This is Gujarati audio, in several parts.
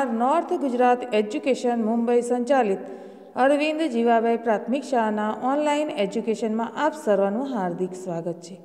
શાહ નોર્થ ગુજરાત એજ્યુકેશન મુંબઈ સંચાલિત અરવિંદ જીવાભાઈ પ્રાથમિક શાળાના ઓનલાઈન એજ્યુકેશનમાં આપ સર્વનું હાર્દિક સ્વાગત છે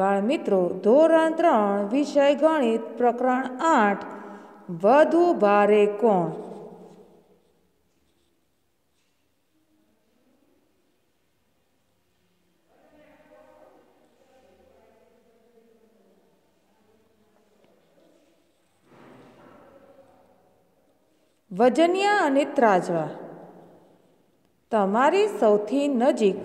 બાળમિત્રો ધોરણ ત્રણ વિષય ગણિત પ્રકરણ આઠ વધુ ભારે કોણ વજનિયા અને ત્રાજવા તમારી સૌથી નજીક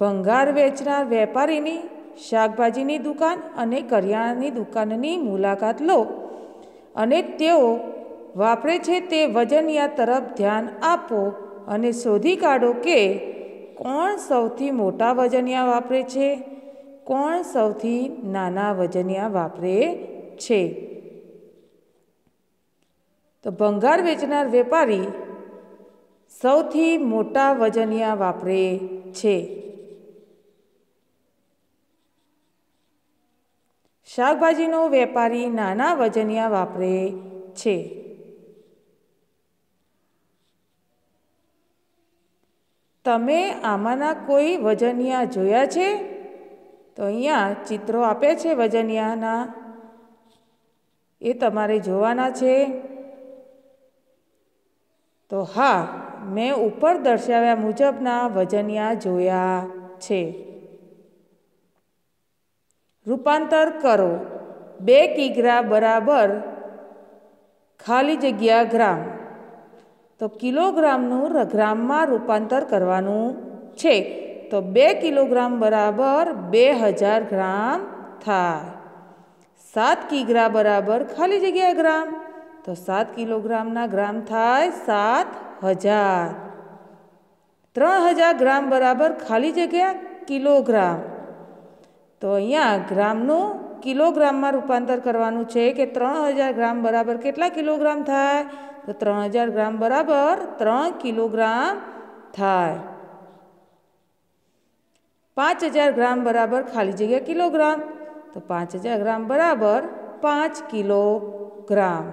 ભંગાર વેચનાર વેપારીની શાકભાજીની દુકાન અને કરિયાણાની દુકાનની મુલાકાત લો અને તેઓ વાપરે છે તે વજનિયા તરફ ધ્યાન આપો અને શોધી કાઢો કે કોણ સૌથી મોટા વજનિયા વાપરે છે કોણ સૌથી નાના વજનિયા વાપરે છે તો ભંગાર વેચનાર વેપારી સૌથી મોટા વજનિયા વાપરે છે શાકભાજીનો વેપારી નાના વજનિયા વાપરે છે તમે આમાંના કોઈ વજનિયા જોયા છે તો અહીંયા ચિત્રો આપે છે વજનિયાના એ તમારે જોવાના છે તો હા મેં ઉપર દર્શાવ્યા મુજબના વજનિયા જોયા છે રૂપાંતર કરો બે કિગ્રા બરાબર ખાલી જગ્યા ગ્રામ તો કિલોગ્રામનું ગ્રામમાં રૂપાંતર કરવાનું છે તો બે કિલોગ્રામ બરાબર બે હજાર ગ્રામ થાય સાત કિગ્રા બરાબર ખાલી જગ્યા ગ્રામ તો સાત કિલોગ્રામના ગ્રામ થાય સાત હજાર ત્રણ હજાર ગ્રામ બરાબર ખાલી જગ્યા કિલોગ્રામ તો અહીંયા ગ્રામનું કિલોગ્રામમાં રૂપાંતર કરવાનું છે કે ત્રણ હજાર ગ્રામ બરાબર કેટલા કિલોગ્રામ થાય તો ત્રણ હજાર ગ્રામ બરાબર ત્રણ કિલોગ્રામ થાય પાંચ હજાર ગ્રામ બરાબર ખાલી જગ્યા કિલોગ્રામ તો પાંચ હજાર ગ્રામ બરાબર પાંચ કિલોગ્રામ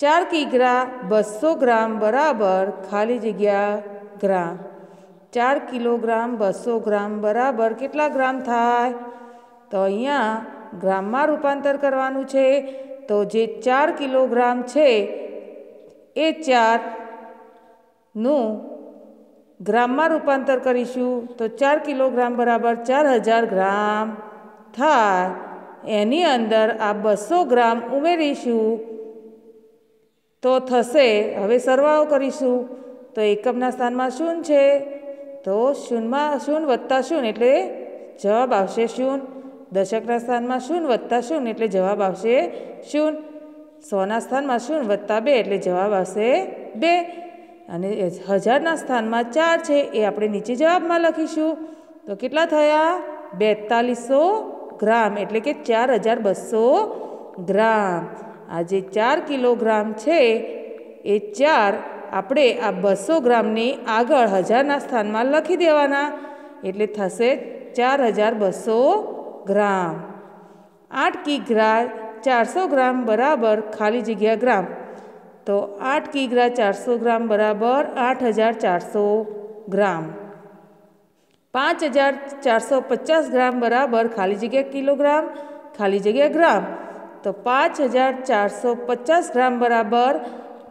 ચાર કિગ્રા બસો ગ્રામ બરાબર ખાલી જગ્યા ગ્રામ ચાર કિલોગ્રામ બસો ગ્રામ બરાબર કેટલા ગ્રામ થાય તો અહીંયા ગ્રામમાં રૂપાંતર કરવાનું છે તો જે ચાર કિલોગ્રામ છે એ ચારનું ગ્રામમાં રૂપાંતર કરીશું તો ચાર કિલોગ્રામ બરાબર ચાર હજાર ગ્રામ થાય એની અંદર આ બસો ગ્રામ ઉમેરીશું તો થશે હવે સરવાળો કરીશું તો એકમના સ્થાનમાં શૂન છે તો શૂનમાં શૂન વત્તા શૂન એટલે જવાબ આવશે શૂન દશકના સ્થાનમાં શૂન વત્તા શૂન એટલે જવાબ આવશે શૂન સોના સ્થાનમાં શૂન્ય વત્તા બે એટલે જવાબ આવશે બે અને હજારના સ્થાનમાં ચાર છે એ આપણે નીચે જવાબમાં લખીશું તો કેટલા થયા બેતાલીસો ગ્રામ એટલે કે ચાર હજાર બસો ગ્રામ આ જે ચાર કિલોગ્રામ છે એ ચાર આપણે આ બસો ગ્રામની આગળ હજારના સ્થાનમાં લખી દેવાના એટલે થશે ચાર હજાર બસો ગ્રામ આઠ કિગ્રા ચારસો ગ્રામ બરાબર ખાલી જગ્યા ગ્રામ તો આઠ કિગ્રા ચારસો ગ્રામ બરાબર આઠ હજાર ચારસો ગ્રામ પાંચ હજાર ચારસો પચાસ ગ્રામ બરાબર ખાલી જગ્યા કિલોગ્રામ ખાલી જગ્યા ગ્રામ તો પાંચ હજાર ચારસો પચાસ ગ્રામ બરાબર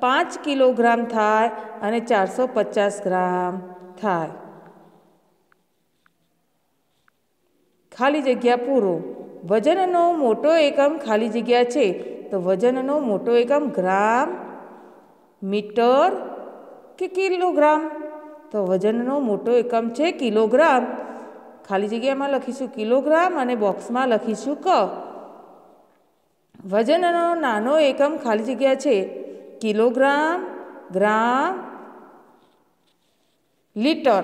પાંચ કિલોગ્રામ થાય અને ચારસો પચાસ ગ્રામ થાય ખાલી જગ્યા પૂરો વજનનો મોટો એકમ ખાલી જગ્યા છે તો વજનનો મોટો એકમ ગ્રામ મીટર કે કિલોગ્રામ તો વજનનો મોટો એકમ છે કિલોગ્રામ ખાલી જગ્યામાં લખીશું કિલોગ્રામ અને બોક્સમાં લખીશું ક વજનનો નાનો એકમ ખાલી જગ્યા છે કિલોગ્રામ ગ્રામ લીટર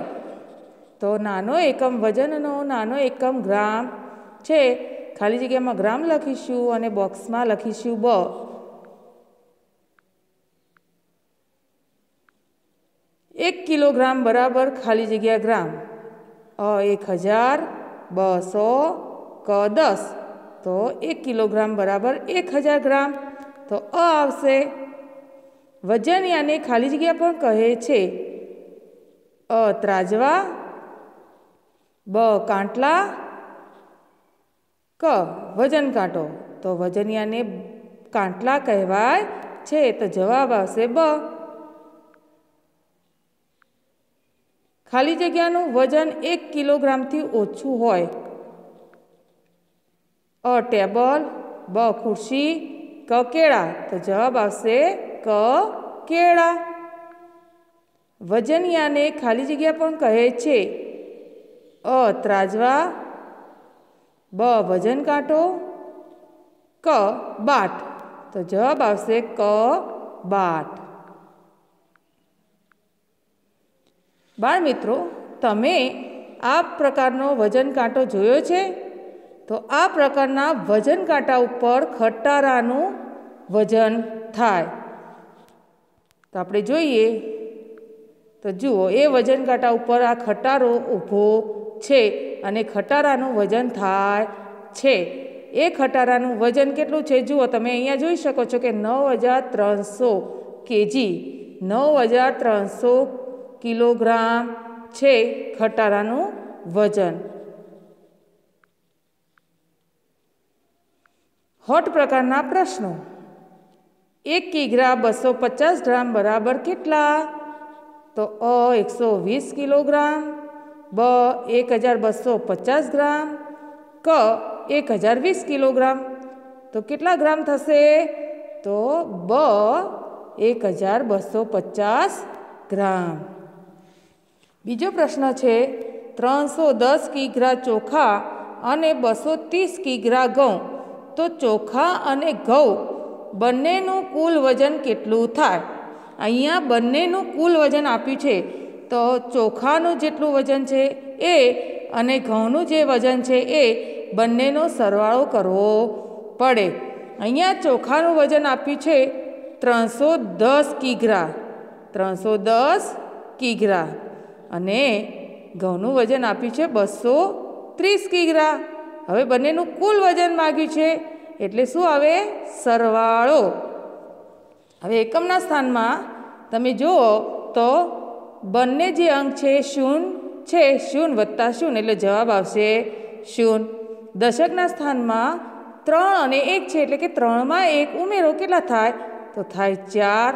તો નાનો એકમ વજનનો નાનો એકમ ગ્રામ છે ખાલી જગ્યામાં ગ્રામ લખીશું અને બોક્સમાં લખીશું બ એક કિલોગ્રામ બરાબર ખાલી જગ્યા ગ્રામ અ એક હજાર બસો ક દસ તો એક કિલોગ્રામ બરાબર એક હજાર ગ્રામ તો અ આવશે વજન યાને ખાલી જગ્યા પણ કહે છે અ ત્રાજવા બ કાંટલા ક વજન કાંટો તો વજનિયાને કાંટલા કહેવાય છે તો જવાબ આવશે બ ખાલી જગ્યાનું વજન એક કિલોગ્રામથી ઓછું હોય અ ટેબલ બ ખુરશી ક કેળા તો જવાબ આવશે ક કેળા વજનિયાને ખાલી જગ્યા પણ કહે છે અ ત્રાજવા બ વજન કાંટો ક બાટ તો જવાબ આવશે ક બાટ બાળ મિત્રો તમે આ પ્રકારનો વજન કાંટો જોયો છે તો આ પ્રકારના વજન કાંટા ઉપર ખટારાનું વજન થાય તો આપણે જોઈએ તો જુઓ એ વજન કાંટા ઉપર આ ખટારો ઊભો છે અને ખટારાનું વજન થાય છે એ ખટારાનું વજન કેટલું છે જુઓ તમે અહીંયા જોઈ શકો છો કે નવ હજાર ત્રણસો કેજી નવ હજાર ત્રણસો કિલોગ્રામ છે ખટારાનું વજન હોટ પ્રકારના પ્રશ્નો એક કિગ્રા બસો પચાસ ગ્રામ બરાબર કેટલા તો અ એકસો વીસ કિલોગ્રામ બ એક હજાર બસો પચાસ ગ્રામ ક એક હજાર વીસ કિલોગ્રામ તો કેટલા ગ્રામ થશે તો બ એક હજાર બસો પચાસ ગ્રામ બીજો પ્રશ્ન છે ત્રણસો દસ કિગ્રા ચોખા અને બસો ત્રીસ કિગ્રા ઘઉં તો ચોખા અને ઘઉં બંનેનું કુલ વજન કેટલું થાય અહીંયા બંનેનું કુલ વજન આપ્યું છે તો ચોખાનું જેટલું વજન છે એ અને ઘઉંનું જે વજન છે એ બંનેનો સરવાળો કરવો પડે અહીંયા ચોખાનું વજન આપ્યું છે ત્રણસો દસ કિગ્રા ત્રણસો દસ કિગ્રા અને ઘઉંનું વજન આપ્યું છે બસો ત્રીસ કિગ્રા હવે બંનેનું કુલ વજન માગ્યું છે એટલે શું આવે સરવાળો હવે એકમના સ્થાનમાં તમે જુઓ તો બંને જે અંક છે શૂન છે શૂન વત્તા શૂન એટલે જવાબ આવશે શૂન દશકના સ્થાનમાં ત્રણ અને એક છે એટલે કે ત્રણમાં એક ઉમેરો કેટલા થાય તો થાય ચાર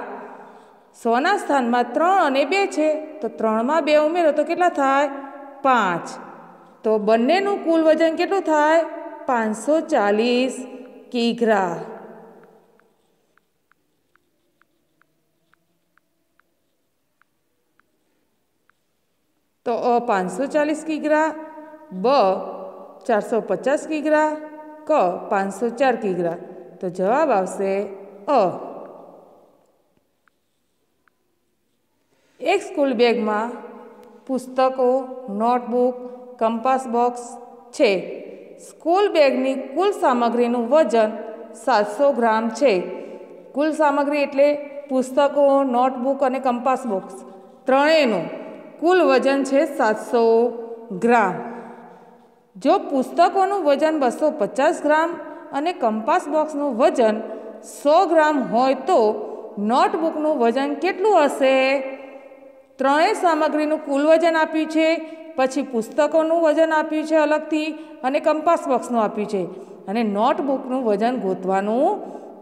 સોના સ્થાનમાં ત્રણ અને બે છે તો ત્રણમાં બે ઉમેરો તો કેટલા થાય પાંચ તો બંનેનું કુલ વજન કેટલું થાય પાંચસો ચાલીસ કેઘરા તો અ પાંચસો ચાલીસ કિગ્રા બ ચારસો પચાસ કિગ્રા ક પાંચસો ચાર કિગ્રા તો જવાબ આવશે અ એક સ્કૂલ બેગમાં પુસ્તકો નોટબુક કંપાસ બોક્સ છે સ્કૂલ બેગની કુલ સામગ્રીનું વજન સાતસો ગ્રામ છે કુલ સામગ્રી એટલે પુસ્તકો નોટબુક અને કંપાસ બુક્સ ત્રણેયનું કુલ વજન છે સાતસો ગ્રામ જો પુસ્તકોનું વજન બસો પચાસ ગ્રામ અને કંપાસ બોક્સનું વજન સો ગ્રામ હોય તો નોટબુકનું વજન કેટલું હશે ત્રણેય સામગ્રીનું કુલ વજન આપ્યું છે પછી પુસ્તકોનું વજન આપ્યું છે અલગથી અને કંપાસ બોક્સનું આપ્યું છે અને નોટબુકનું વજન ગોતવાનું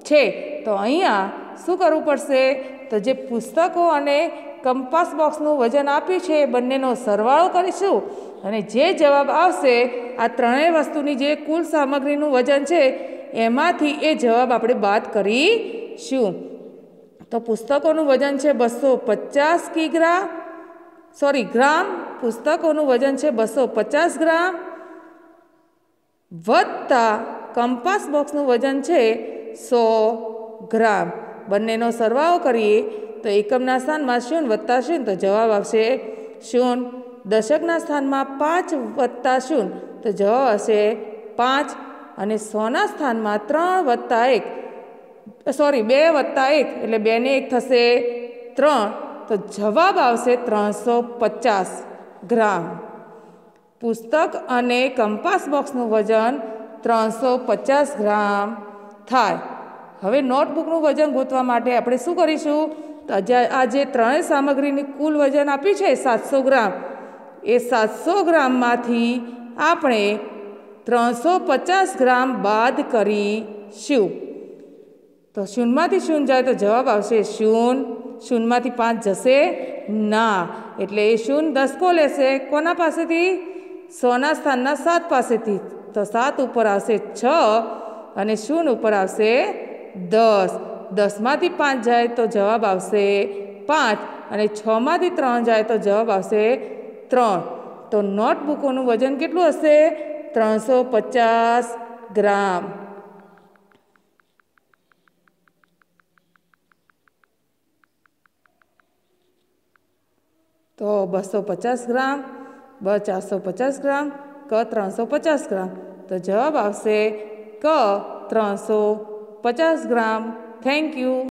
છે તો અહીંયા શું કરવું પડશે તો જે પુસ્તકો અને કંપાસ બોક્સનું વજન આપ્યું છે એ બંનેનો સરવાળો કરીશું અને જે જવાબ આવશે આ ત્રણેય વસ્તુની જે કુલ સામગ્રીનું વજન છે એમાંથી એ જવાબ આપણે બાદ કરીશું તો પુસ્તકોનું વજન છે બસો પચાસ કિગ્રા સોરી ગ્રામ પુસ્તકોનું વજન છે બસો પચાસ ગ્રામ વત્તા કંપાસ બોક્સનું વજન છે સો ગ્રામ બંનેનો સરવાળો કરીએ તો એકમના સ્થાનમાં શૂન વત્તા શૂન્ય તો જવાબ આવશે શૂન દશકના સ્થાનમાં પાંચ વત્તા શૂન તો જવાબ આવશે પાંચ અને સોના સ્થાનમાં ત્રણ વત્તા એક સોરી બે વત્તા એક એટલે બેને એક થશે ત્રણ તો જવાબ આવશે ત્રણસો પચાસ ગ્રામ પુસ્તક અને કંપાસ બોક્સનું વજન ત્રણસો પચાસ ગ્રામ થાય હવે નોટબુકનું વજન ગોતવા માટે આપણે શું કરીશું તો આ જે ત્રણેય સામગ્રીની કુલ વજન આપ્યું છે સાતસો ગ્રામ એ સાતસો ગ્રામમાંથી આપણે ત્રણસો પચાસ ગ્રામ બાદ કરીશું તો શૂનમાંથી શૂન જાય તો જવાબ આવશે શૂન શૂનમાંથી પાંચ જશે ના એટલે એ શૂન દસકો લેશે કોના પાસેથી સોના સ્થાનના સાત પાસેથી તો સાત ઉપર આવશે છ અને શૂન ઉપર આવશે દસ દસમાંથી પાંચ જાય તો જવાબ આવશે પાંચ અને છમાંથી ત્રણ જાય તો જવાબ આવશે ત્રણ તો નોટબુકોનું વજન કેટલું હશે ત્રણસો પચાસ ગ્રામ તો બસો પચાસ ગ્રામ બ ચારસો પચાસ ગ્રામ ક ત્રણસો પચાસ ગ્રામ તો જવાબ આવશે ક ત્રણસો પચાસ ગ્રામ થેન્ક યુ